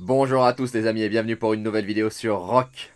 Bonjour à tous les amis et bienvenue pour une nouvelle vidéo sur Rock.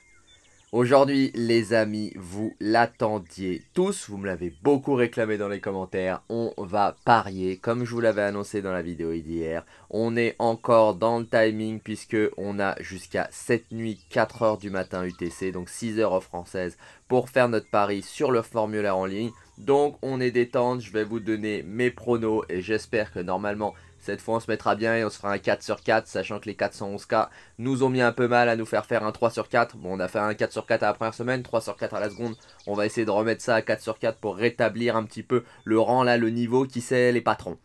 Aujourd'hui les amis, vous l'attendiez tous, vous me l'avez beaucoup réclamé dans les commentaires, on va parier comme je vous l'avais annoncé dans la vidéo d'hier. On est encore dans le timing puisque on a jusqu'à cette nuit 4h du matin UTC, donc 6h française pour faire notre pari sur le formulaire en ligne. Donc on est détente, je vais vous donner mes pronos et j'espère que normalement cette fois, on se mettra bien et on se fera un 4 sur 4, sachant que les 411K nous ont mis un peu mal à nous faire faire un 3 sur 4. Bon, on a fait un 4 sur 4 à la première semaine, 3 sur 4 à la seconde. On va essayer de remettre ça à 4 sur 4 pour rétablir un petit peu le rang, là, le niveau qui sait les patrons.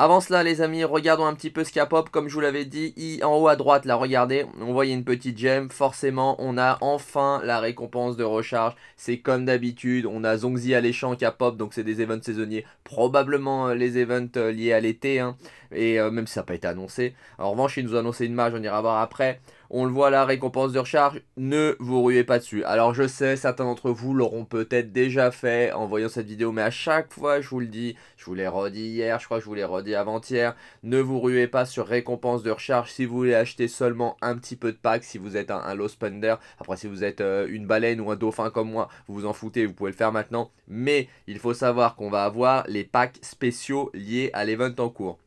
Avant cela, les amis, regardons un petit peu ce a pop. Comme je vous l'avais dit, en haut à droite, là, regardez, on voit une petite gemme. Forcément, on a enfin la récompense de recharge. C'est comme d'habitude, on a Zongzi alléchant qui pop, donc c'est des events saisonniers. Probablement euh, les events euh, liés à l'été, hein, et euh, même si ça n'a pas été annoncé. En revanche, il nous a annoncé une mage, on ira voir après. On le voit là, la récompense de recharge, ne vous ruez pas dessus. Alors je sais, certains d'entre vous l'auront peut-être déjà fait en voyant cette vidéo, mais à chaque fois, je vous le dis, je vous l'ai redit hier, je crois que je vous l'ai redit avant-hier, ne vous ruez pas sur récompense de recharge si vous voulez acheter seulement un petit peu de pack, si vous êtes un, low spender. Après, si vous êtes euh, une baleine ou un dauphin comme moi, vous vous en foutez, vous pouvez le faire maintenant. Mais il faut savoir qu'on va avoir les packs spéciaux liés à l'event en cours.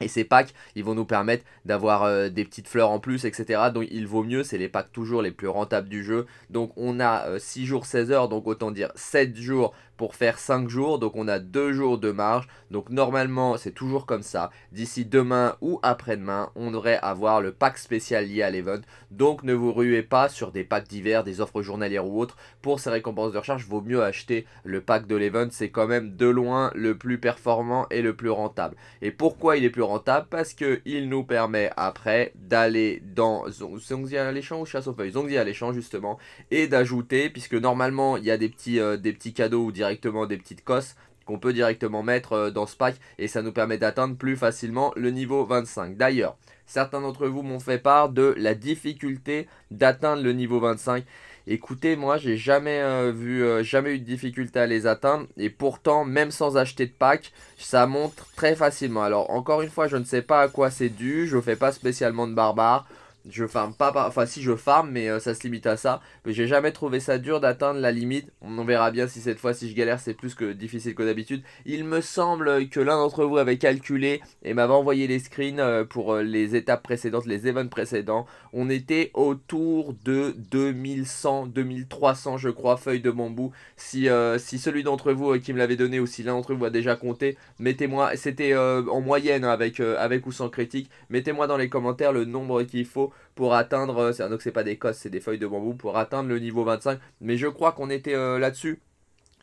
Et ces packs, ils vont nous permettre d'avoir euh, des petites fleurs en plus, etc. Donc il vaut mieux, c'est les packs toujours les plus rentables du jeu. Donc on a 6 euh, jours, 16 heures, donc autant dire 7 jours faire 5 jours, donc on a 2 jours de marge. Donc normalement, c'est toujours comme ça. D'ici demain ou après-demain, on devrait avoir le pack spécial lié à l'event. Donc ne vous ruez pas sur des packs divers, des offres journalières ou autres. Pour ces récompenses de recharge, vaut mieux acheter le pack de l'event. C'est quand même de loin le plus performant et le plus rentable. Et pourquoi il est plus rentable Parce que il nous permet après d'aller dans Zongzi à l'échange ou Chasse aux Feuilles Zongzi à l'échange justement. Et d'ajouter, puisque normalement il y a des petits, des petits cadeaux ou directs des petites cosses qu'on peut directement mettre euh, dans ce pack et ça nous permet d'atteindre plus facilement le niveau 25. D'ailleurs, certains d'entre vous m'ont fait part de la difficulté d'atteindre le niveau 25. Écoutez, moi j'ai jamais euh, vu, euh, jamais eu de difficulté à les atteindre et pourtant, même sans acheter de pack, ça monte très facilement. Alors encore une fois, je ne sais pas à quoi c'est dû, je ne fais pas spécialement de barbare. Je farm pas, par... enfin si je farm, mais euh, ça se limite à ça. Mais j'ai jamais trouvé ça dur d'atteindre la limite. On en verra bien si cette fois, si je galère, c'est plus que difficile que d'habitude. Il me semble que l'un d'entre vous avait calculé et m'avait envoyé les screens euh, pour euh, les étapes précédentes, les events précédents. On était autour de 2100, 2300, je crois, feuilles de bambou. Si, si celui d'entre vous qui me l'avait donné ou si l'un d'entre vous a déjà compté, mettez-moi, c'était en moyenne avec, avec ou sans critique, mettez-moi dans les commentaires le nombre qu'il faut pour atteindre, euh, ah, donc c'est pas des cosses, c'est des feuilles de bambou, pour atteindre le niveau 25. Mais je crois qu'on était euh, là-dessus.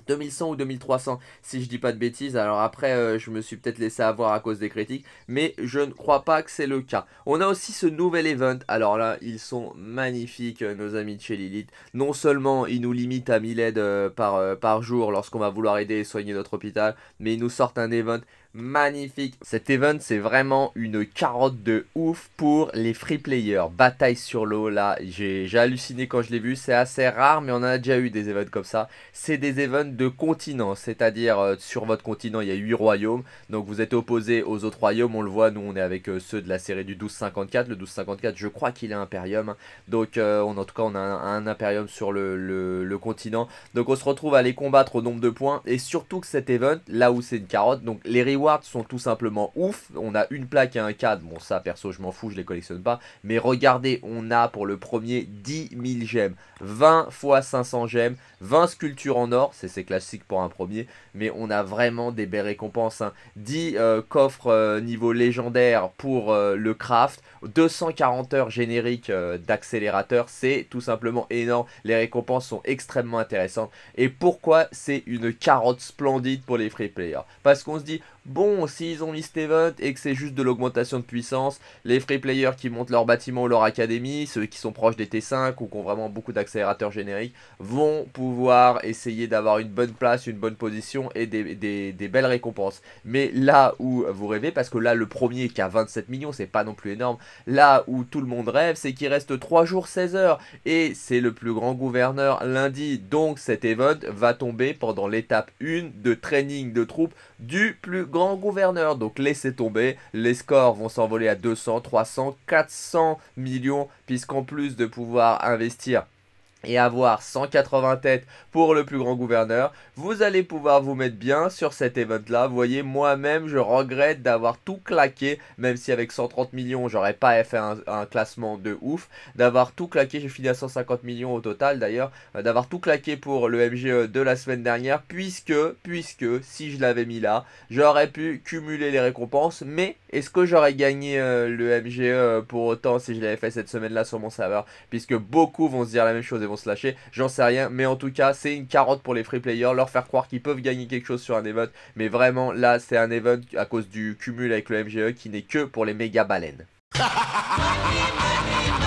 2100 ou 2300 si je dis pas de bêtises alors après euh, je me suis peut-être laissé avoir à cause des critiques mais je ne crois pas que c'est le cas on a aussi ce nouvel event alors là ils sont magnifiques nos amis de chez Lilith non seulement ils nous limitent à 1000 aides par, par jour lorsqu'on va vouloir aider et soigner notre hôpital mais ils nous sortent un event magnifique. Cet event, c'est vraiment une carotte de ouf pour les free players. Bataille sur l'eau, là, j'ai halluciné quand je l'ai vu. C'est assez rare, mais on a déjà eu des events comme ça. C'est des events de continent, c'est-à-dire euh, sur votre continent, il y a 8 royaumes. Donc vous êtes opposé aux autres royaumes. On le voit, nous, on est avec euh, ceux de la série du 1254. Le 1254, je crois qu'il est Imperium. Donc, euh, en tout cas, on a un, Imperium sur le, continent. Donc, on se retrouve à les combattre au nombre de points. Et surtout que cet event, là où c'est une carotte, donc les sont tout simplement ouf. On a une plaque et un cadre. Bon, ça, perso, je m'en fous, je les collectionne pas. Mais regardez, on a pour le premier 10 000 gemmes. 20 fois 500 gemmes. 20 sculptures en or. C'est classique pour un premier. Mais on a vraiment des belles récompenses. 10 hein. euh, coffres euh, niveau légendaire pour euh, le craft. 240 heures génériques d'accélérateur. C'est tout simplement énorme. Les récompenses sont extrêmement intéressantes. Et pourquoi c'est une carotte splendide pour les free players Parce qu'on se dit, Bon, s'ils ont mis event et que c'est juste de l'augmentation de puissance, les free players qui montent leur bâtiment ou leur académie, ceux qui sont proches des T5 ou qui ont vraiment beaucoup d'accélérateurs génériques, vont pouvoir essayer d'avoir une bonne place, une bonne position et des, des, belles récompenses. Mais là où vous rêvez, parce que là le premier qui a 27 millions, c'est pas non plus énorme, là où tout le monde rêve, c'est qu'il reste 3 jours 16 heures et c'est le plus grand gouverneur lundi. Donc cet event va tomber pendant l'étape 1 de training de troupes du plus grand gouverneur. Donc laissez tomber, les scores vont s'envoler à 200, 300, 400 millions, puisqu'en plus de pouvoir investir et avoir 180 têtes pour le plus grand gouverneur, vous allez pouvoir vous mettre bien sur cet event là. Vous voyez, moi-même, je regrette d'avoir tout claqué, même si avec 130 millions, j'aurais pas fait un, classement de ouf, d'avoir tout claqué, j'ai fini à 150 millions au total d'ailleurs, euh, d'avoir tout claqué pour le MGE de la semaine dernière, puisque, puisque, si je l'avais mis là, j'aurais pu cumuler les récompenses, mais est-ce que j'aurais gagné euh, le MGE euh, pour autant si je l'avais fait cette semaine-là sur mon serveur Puisque beaucoup vont se dire la même chose et vont se lâcher, j'en sais rien. Mais en tout cas, c'est une carotte pour les free players, leur faire croire qu'ils peuvent gagner quelque chose sur un event. Mais vraiment, là, c'est un event à cause du cumul avec le MGE qui n'est que pour les méga baleines.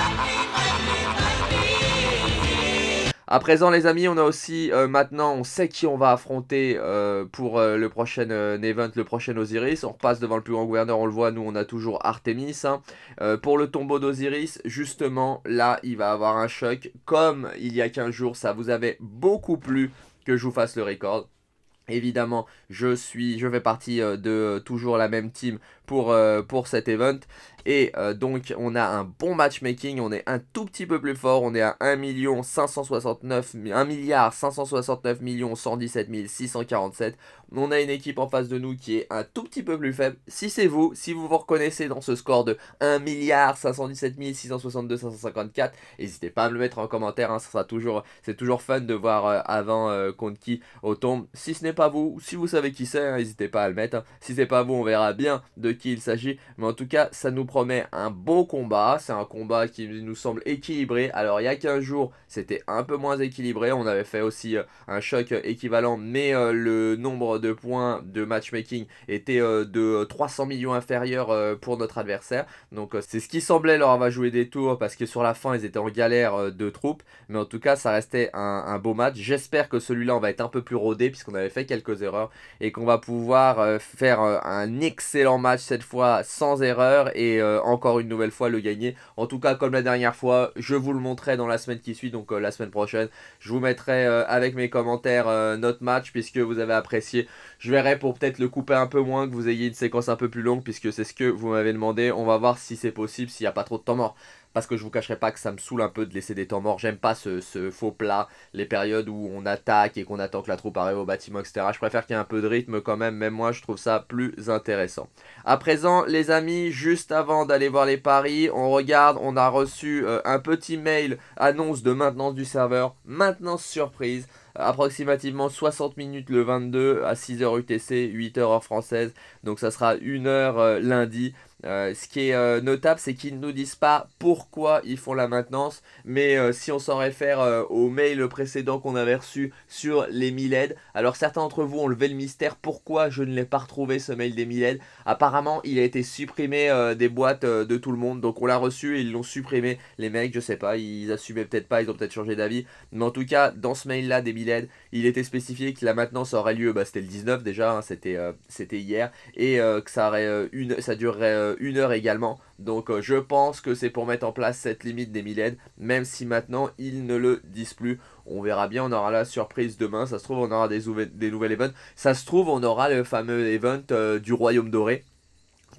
À présent, les amis, on a aussi euh, maintenant, on sait qui on va affronter euh, pour euh, le prochain event, le prochain Osiris. On repasse devant le plus grand gouverneur, on le voit, nous on a toujours Artemis. Hein. pour le tombeau d'Osiris, justement, là, il va avoir un choc. Comme il y a 15 jours, ça vous avait beaucoup plu que je vous fasse le record. Évidemment, je suis, je fais partie de toujours la même team pour, pour cet event. Et euh, donc on a un bon matchmaking, on est un tout petit peu plus fort, on est à 1 569 milliard 569 117 647. On a une équipe en face de nous qui est un tout petit peu plus faible. Si c'est vous, si vous vous reconnaissez dans ce score de 1 milliard 517 662 n'hésitez pas à me le mettre en commentaire, hein, toujours c'est toujours fun de voir euh, avant euh, contre qui on tombe. Si ce n'est pas vous, si vous savez qui c'est, hein, n'hésitez pas à le mettre. Hein. Si c'est pas vous, on verra bien de qui il s'agit, mais en tout cas, ça nous promet un beau combat. C'est un combat qui nous semble équilibré. Alors, il y a 15 jours, c'était un peu moins équilibré. On avait fait aussi euh, un choc équivalent, mais euh, le nombre de points de matchmaking était euh, de 300 millions inférieur pour notre adversaire. Donc, c'est ce qui semblait leur avoir jouer des tours parce que sur la fin, ils étaient en galère de troupes. Mais en tout cas, ça restait un, un beau match. J'espère que celui-là, on va être un peu plus rodé puisqu'on avait fait quelques erreurs et qu'on va pouvoir faire un excellent match cette fois sans erreur et euh, encore une nouvelle fois le gagner. En tout cas, comme la dernière fois, je vous le montrerai dans la semaine qui suit, donc euh, la semaine prochaine. Je vous mettrai euh, avec mes commentaires notre match, puisque vous avez apprécié. Je verrai pour peut-être le couper un peu moins, que vous ayez une séquence un peu plus longue, puisque c'est ce que vous m'avez demandé. On va voir si c'est possible, s'il n'y a pas trop de temps mort parce que je vous cacherai pas que ça me saoule un peu de laisser des temps morts. J'aime pas ce, faux plat, les périodes où on attaque et qu'on attend que la troupe arrive au bâtiment, etc. Je préfère qu'il y ait un peu de rythme quand même, même moi je trouve ça plus intéressant. À présent, les amis, juste avant d'aller voir les paris, on regarde, on a reçu euh, un petit mail annonce de maintenance du serveur, maintenance surprise approximativement 60 minutes le 22 à 6h UTC, 8h heure française. Donc ça sera 1h euh, lundi. Euh, ce qui est euh, notable, c'est qu'ils ne nous disent pas pourquoi ils font la maintenance, mais euh, si on s'en réfère au mail précédent qu'on avait reçu sur les 1000 aides alors certains d'entre vous ont levé le mystère pourquoi je ne l'ai pas retrouvé ce mail des aides Apparemment, il a été supprimé des boîtes de tout le monde, donc on l'a reçu et ils l'ont supprimé. Les mecs, je sais pas, ils assumaient peut-être pas, ils ont peut-être changé d'avis, mais en tout cas, dans ce mail-là des aides il était spécifié que la maintenance aurait lieu, bah, c'était le 19 déjà, hein, c'était c'était hier, et que ça, aurait, une, ça durerait euh, une heure également. Donc euh, je pense que c'est pour mettre en place cette limite des mille même si maintenant ils ne le disent plus. On verra bien, on aura la surprise demain, ça se trouve on aura des, des nouvelles events, ça se trouve on aura le fameux event euh, du Royaume Doré.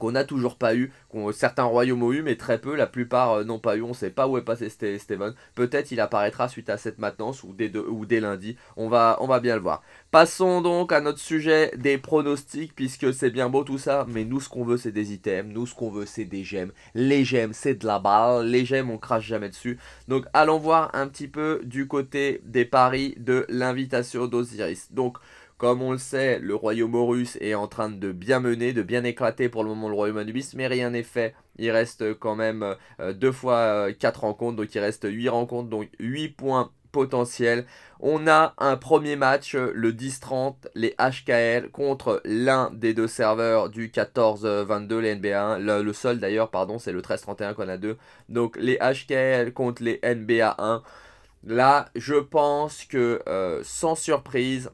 On n'a toujours pas eu. Certains royaumes ont eu, mais très peu. La plupart euh, n'ont pas eu. On ne sait pas où est passé Steven. Peut-être il apparaîtra suite à cette maintenance ou dès, ou lundi. On va, on va bien le voir. Passons donc à notre sujet des pronostics, puisque c'est bien beau tout ça, mais nous ce qu'on veut c'est des items, nous ce qu'on veut c'est des gemmes. Les gemmes c'est de la balle, les gemmes on crache jamais dessus. Donc allons voir un petit peu du côté des paris de l'invitation d'Osiris. Donc comme on le sait, le royaume Horus est en train de bien mener, de bien éclater pour le moment le royaume Anubis, mais rien n'est fait. Il reste quand même 2 euh, fois 4 euh, rencontres, donc il reste 8 rencontres, donc 8 points potentiels. On a un premier match euh, le 10-30, les HKL contre l'un des deux serveurs du 14-22, les NBA1. Le, seul d'ailleurs, pardon, c'est le 13-31 qu'on a deux. Donc les HKL contre les NBA1. Là, je pense que sans surprise,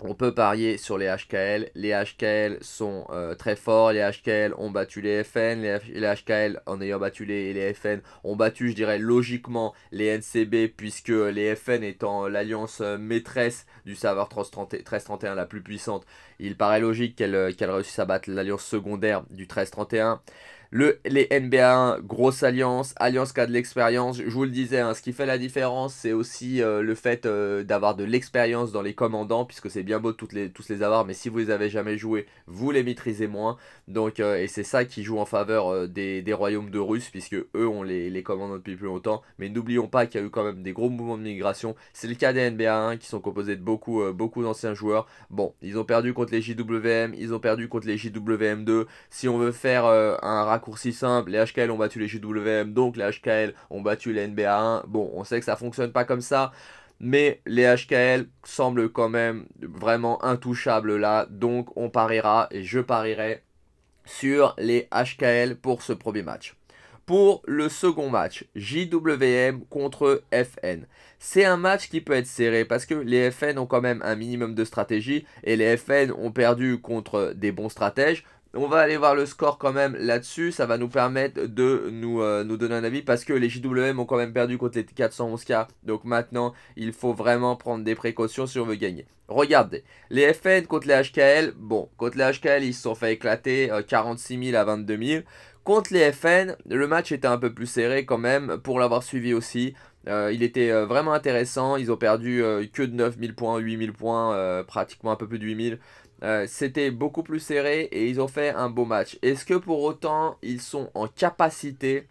on peut parier sur les HKL. Les HKL sont euh, très forts. Les HKL ont battu les FN. Les, HKL, en ayant battu les, FN, ont battu, je dirais, logiquement les NCB, puisque les FN étant l'alliance euh, maîtresse du serveur 1331 la plus puissante, il paraît logique qu'elle euh, qu'elle réussisse à battre l'alliance secondaire du 1331. Le, les NBA 1, grosse alliance, alliance qui a de l'expérience. Je vous le disais, hein, ce qui fait la différence, c'est aussi euh, le fait euh, d'avoir de l'expérience dans les commandants, puisque c'est bien beau toutes les, tous les avoir, mais si vous les avez jamais joués, vous les maîtrisez moins. Donc, euh, et c'est ça qui joue en faveur des, royaumes de Russes, puisque eux ont les, les commandants depuis plus longtemps. Mais n'oublions pas qu'il y a eu quand même des gros mouvements de migration. C'est le cas des NBA 1 qui sont composés de beaucoup, beaucoup d'anciens joueurs. Bon, ils ont perdu contre les JWM, ils ont perdu contre les JWM2. Si on veut faire un raccourci simple, les HKL ont battu les JWM, donc les HKL ont battu les NBA1. Bon, on sait que ça fonctionne pas comme ça, mais les HKL semblent quand même vraiment intouchables là, donc on pariera et je parierai sur les HKL pour ce premier match. Pour le second match, JWM contre FN. C'est un match qui peut être serré parce que les FN ont quand même un minimum de stratégie et les FN ont perdu contre des bons stratèges. On va aller voir le score quand même là-dessus. Ça va nous permettre de nous, euh, donner un avis parce que les JWM ont quand même perdu contre les 411K. Donc maintenant, il faut vraiment prendre des précautions si on veut gagner. Regardez, les FN contre les HKL, bon, contre les HKL, ils se sont fait éclater 46 euh, 000 à 22 000. Contre les FN, le match était un peu plus serré quand même, pour l'avoir suivi aussi. Euh, il était vraiment intéressant, ils ont perdu que de 000 points, 000 points, pratiquement un peu plus de 8 8000. Euh, c'était beaucoup plus serré et ils ont fait un beau match. Est-ce que pour autant ils sont en capacité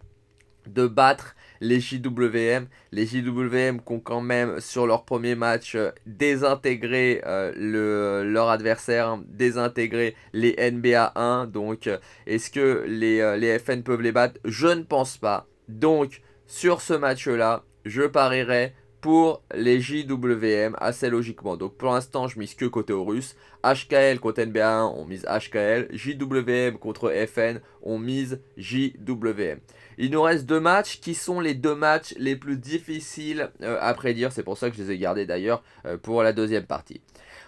de battre les JWM. Les JWM qui ont quand même sur leur premier match euh, désintégré euh, leur adversaire, hein, désintégré les NBA 1. Donc est-ce que les, les, FN peuvent les battre Je ne pense pas. Donc sur ce match-là, je parierais pour les JWM assez logiquement. Donc pour l'instant, je mise que côté russe. HKL contre NBA1, on mise HKL. JWM contre FN, on mise JWM. Il nous reste deux matchs qui sont les deux matchs les plus difficiles euh, à prédire. C'est pour ça que je les ai gardés d'ailleurs euh, pour la deuxième partie.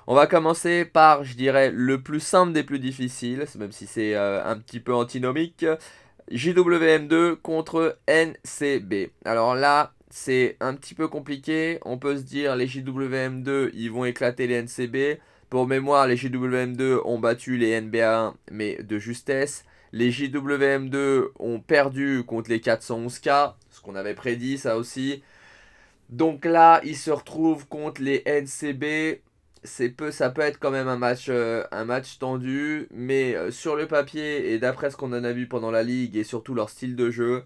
On va commencer par, je dirais, le plus simple des plus difficiles, même si c'est euh, un petit peu antinomique. JWM2 contre NCB. Alors là, c'est un petit peu compliqué. On peut se dire les JWM2, ils vont éclater les NCB. Pour mémoire, les JWM2 ont battu les NBA1, mais de justesse. Les JWM2 ont perdu contre les 411K, ce qu'on avait prédit ça aussi. Donc là, ils se retrouvent contre les NCB. C'est peu, ça peut être quand même un match, euh, un match tendu, mais euh, sur le papier et d'après ce qu'on en a vu pendant la ligue et surtout leur style de jeu,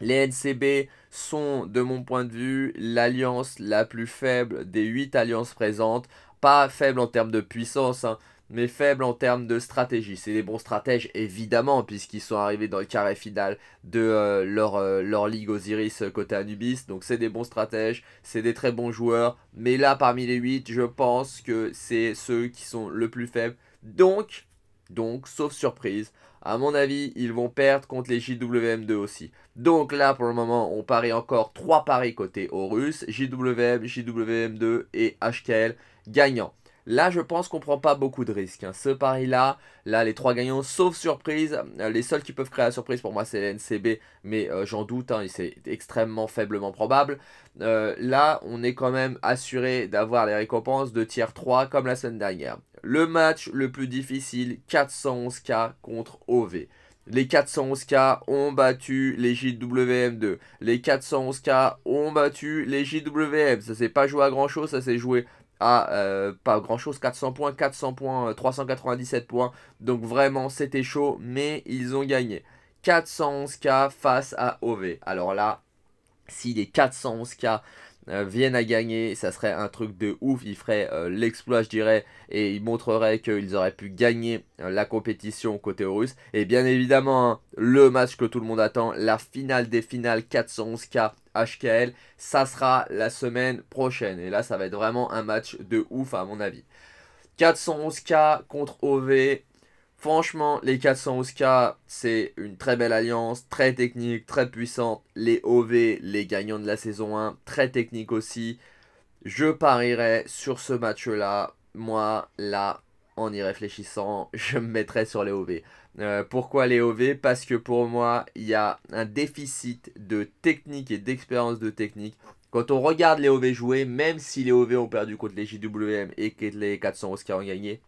les NCB sont, de mon point de vue, l'alliance la plus faible des 8 alliances présentes. Pas faible en termes de puissance, hein, mais faible en termes de stratégie. C'est des bons stratèges, évidemment, puisqu'ils sont arrivés dans le carré final de euh, euh, leur, ligue Osiris euh, côté Anubis. Donc c'est des bons stratèges, c'est des très bons joueurs. Mais là, parmi les 8, je pense que c'est ceux qui sont le plus faibles. Donc, donc, sauf surprise, à mon avis, ils vont perdre contre les JWM2 aussi. Donc là, pour le moment, on parie encore 3 paris côté Russes, JWM, JWM2 et HKL gagnant. Là, je pense qu'on prend pas beaucoup de risques. Hein. Ce pari-là, là, les trois gagnants, sauf surprise, euh, les seuls qui peuvent créer la surprise pour moi, c'est les NCB, mais euh, j'en doute, hein, c'est extrêmement faiblement probable. Euh, là, on est quand même assuré d'avoir les récompenses de tier 3 comme la semaine dernière. Le match le plus difficile, 411K contre OV. Les 411K ont battu les JWM2. Les 411K ont battu les JWM. Ça s'est pas joué à grand chose, ça s'est joué à euh, pas grand chose, 400 points, 400 points, 397 euh, points. Donc vraiment c'était chaud, mais ils ont gagné. 411K face à OV. Alors là, s'il est 411K euh, viennent à gagner, ça serait un truc de ouf, ils feraient euh, l'exploit je dirais, et ils montreraient qu'ils auraient pu gagner euh, la compétition côté russe. Et bien évidemment, hein, le match que tout le monde attend, la finale des finales 411K HKL, ça sera la semaine prochaine. Et là, ça va être vraiment un match de ouf à mon avis. 411K contre OV, Franchement, les 400 Oscar c'est une très belle alliance, très technique, très puissante. Les OV, les gagnants de la saison 1, très technique aussi. Je parierais sur ce match-là. Moi, là, en y réfléchissant, je me mettrais sur les OV. Euh, pourquoi les OV Parce que pour moi, il y a un déficit de technique et d'expérience de technique. Quand on regarde les OV jouer, même si les OV ont perdu contre les JWM et que les 400 Oscars ont gagné,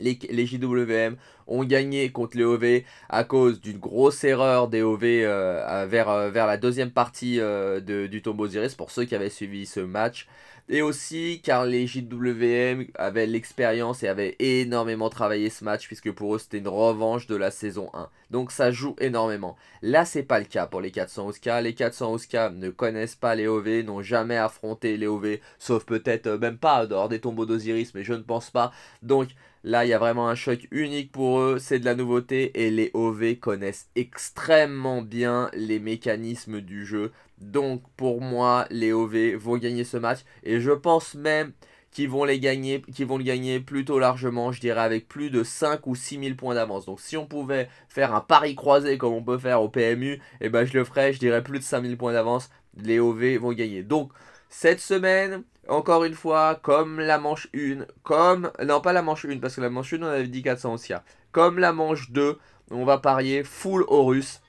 les, les, JWM ont gagné contre les OV à cause d'une grosse erreur des OV euh, vers, euh, vers la deuxième partie euh, du tombeau Osiris pour ceux qui avaient suivi ce match. Et aussi car les JWM avaient l'expérience et avaient énormément travaillé ce match puisque pour eux c'était une revanche de la saison 1. Donc ça joue énormément. Là c'est pas le cas pour les 400 Oscar. Les 400 Oscar ne connaissent pas les OV, n'ont jamais affronté les OV, sauf peut-être même pas dehors des tombeaux d'Osiris, mais je ne pense pas. Donc Là, il y a vraiment un choc unique pour eux, c'est de la nouveauté et les OV connaissent extrêmement bien les mécanismes du jeu. Donc pour moi, les OV vont gagner ce match et je pense même qu'ils vont les gagner, vont le gagner plutôt largement, je dirais avec plus de 5 ou 6 000 points d'avance. Donc si on pouvait faire un pari croisé comme on peut faire au PMU, eh ben je le ferais, je dirais plus de 5 000 points d'avance, les OV vont gagner. Donc cette semaine, encore une fois, comme la manche 1, comme... Non, pas la manche 1, parce que la manche 1, on avait dit 400 aussi. Hein. Comme la manche 2, on va parier full Horus.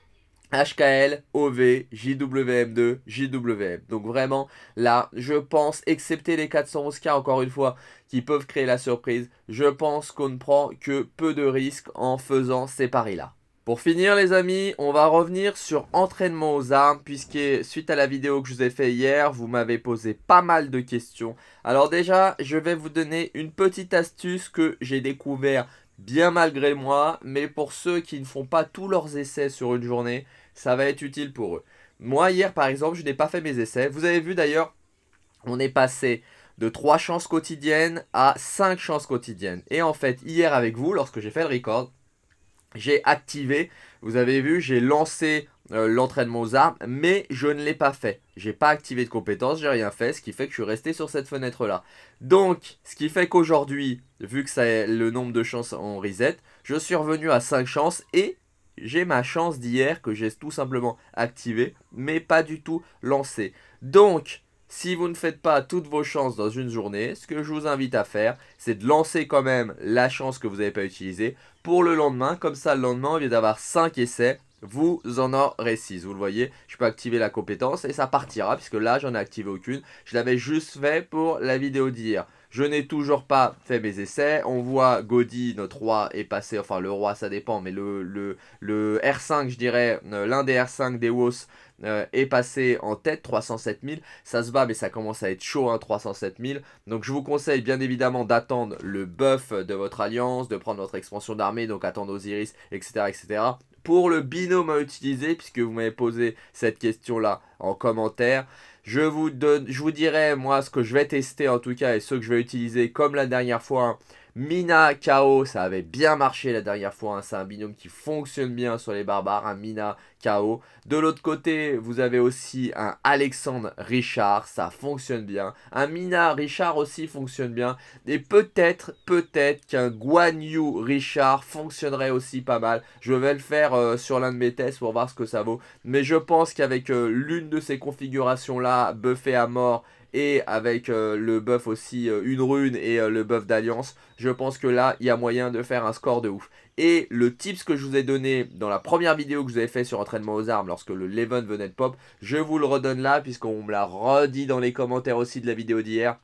HKL, OV, JWM2, JWM. Donc vraiment, là, je pense, excepté les 400 k encore une fois, qui peuvent créer la surprise, je pense qu'on ne prend que peu de risques en faisant ces paris-là. Pour finir les amis, on va revenir sur entraînement aux armes puisque suite à la vidéo que je vous ai fait hier, vous m'avez posé pas mal de questions. Alors déjà, je vais vous donner une petite astuce que j'ai découvert bien malgré moi, mais pour ceux qui ne font pas tous leurs essais sur une journée, ça va être utile pour eux. Moi hier par exemple, je n'ai pas fait mes essais. Vous avez vu d'ailleurs, on est passé de 3 chances quotidiennes à 5 chances quotidiennes. Et en fait, hier avec vous, lorsque j'ai fait le record, j'ai activé, vous avez vu, j'ai lancé euh, l'entraînement aux armes, mais je ne l'ai pas fait. J'ai pas activé de compétences, j'ai rien fait, ce qui fait que je suis resté sur cette fenêtre là. Donc, ce qui fait qu'aujourd'hui, vu que c'est le nombre de chances en reset, je suis revenu à 5 chances et j'ai ma chance d'hier que j'ai tout simplement activé, mais pas du tout lancé. Donc, si vous ne faites pas toutes vos chances dans une journée, ce que je vous invite à faire, c'est de lancer quand même la chance que vous n'avez pas utilisée pour le lendemain. Comme ça, le lendemain, au vient d'avoir 5 essais, vous en aurez 6. Vous le voyez, je peux activer la compétence et ça partira puisque là, j'en ai activé aucune. Je l'avais juste fait pour la vidéo dire. Je n'ai toujours pas fait mes essais. On voit Gaudi, notre roi, est passé. Enfin, le roi, ça dépend, mais le, le, le R5, je dirais, euh, l'un des R5 des WOS euh, est passé en tête, 307 000. Ça se bat, mais ça commence à être chaud, hein, 307 000. Donc, je vous conseille bien évidemment d'attendre le buff de votre alliance, de prendre votre expansion d'armée, donc attendre Osiris, etc. etc pour le binôme à utiliser, puisque vous m'avez posé cette question-là en commentaire. Je vous, donne, je vous dirai moi ce que je vais tester en tout cas et ce que je vais utiliser comme la dernière fois hein, Mina, KO, ça avait bien marché la dernière fois. Hein. C'est un binôme qui fonctionne bien sur les barbares. Un hein. Mina, KO. De l'autre côté, vous avez aussi un Alexandre Richard. Ça fonctionne bien. Un Mina Richard aussi fonctionne bien. Et peut-être, peut-être qu'un Guan Yu Richard fonctionnerait aussi pas mal. Je vais le faire euh, sur l'un de mes tests pour voir ce que ça vaut. Mais je pense qu'avec euh, l'une de ces configurations-là, buffé à mort et avec euh, le buff aussi euh, une rune et euh, le buff d'alliance, je pense que là, il y a moyen de faire un score de ouf. Et le tips que je vous ai donné dans la première vidéo que je vous avez fait sur entraînement aux armes lorsque le Leven venait de pop, je vous le redonne là puisqu'on me l'a redit dans les commentaires aussi de la vidéo d'hier.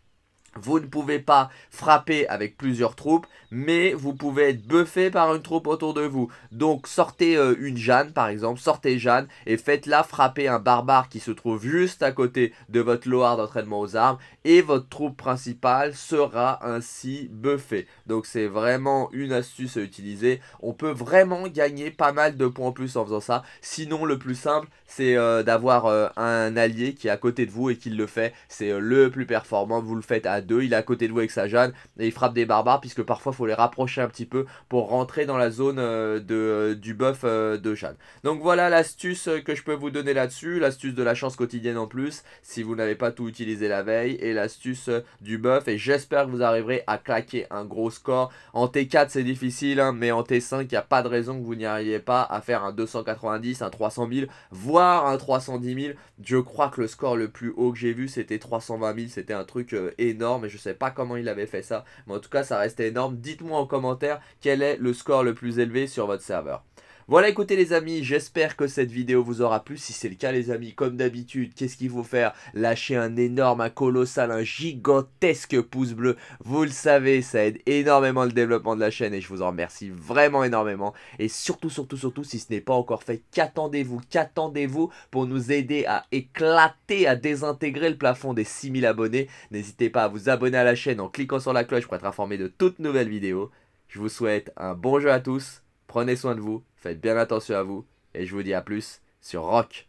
Vous ne pouvez pas frapper avec plusieurs troupes, mais vous pouvez être buffé par une troupe autour de vous. Donc sortez euh, une Jeanne par exemple, sortez Jeanne et faites-la frapper un barbare qui se trouve juste à côté de votre Loire d'entraînement aux armes et votre troupe principale sera ainsi buffée. Donc c'est vraiment une astuce à utiliser. On peut vraiment gagner pas mal de points en plus en faisant ça. Sinon le plus simple c'est euh, d'avoir euh, un allié qui est à côté de vous et qui le fait. C'est le plus performant, vous le faites à deux, il est à côté de vous avec sa Jeanne et il frappe des barbares puisque parfois il faut les rapprocher un petit peu pour rentrer dans la zone euh, de, euh, du buff euh, de Jeanne. Donc voilà l'astuce que je peux vous donner là-dessus, l'astuce de la chance quotidienne en plus si vous n'avez pas tout utilisé la veille et l'astuce du buff et j'espère que vous arriverez à claquer un gros score. En T4 c'est difficile hein, mais en T5 il n'y a pas de raison que vous n'y arriviez pas à faire un 290, un 300 000 voire un 310 000. Je crois que le score le plus haut que j'ai vu c'était 320 000, c'était un truc énorme mais je sais pas comment il avait fait ça. Mais en tout cas, ça restait énorme. Dites-moi en commentaire quel est le score le plus élevé sur votre serveur. Voilà, écoutez les amis, j'espère que cette vidéo vous aura plu. Si c'est le cas les amis, comme d'habitude, qu'est-ce qu'il faut faire Lâchez un énorme, un colossal, un gigantesque pouce bleu. Vous le savez, ça aide énormément le développement de la chaîne et je vous en remercie vraiment énormément. Et surtout, surtout, surtout, si ce n'est pas encore fait, qu'attendez-vous Qu'attendez-vous pour nous aider à éclater, à désintégrer le plafond des 6000 abonnés N'hésitez pas à vous abonner à la chaîne en cliquant sur la cloche pour être informé de toutes nouvelles vidéos. Je vous souhaite un bon jeu à tous Prenez soin de vous, faites bien attention à vous, et je vous dis à plus sur Rock.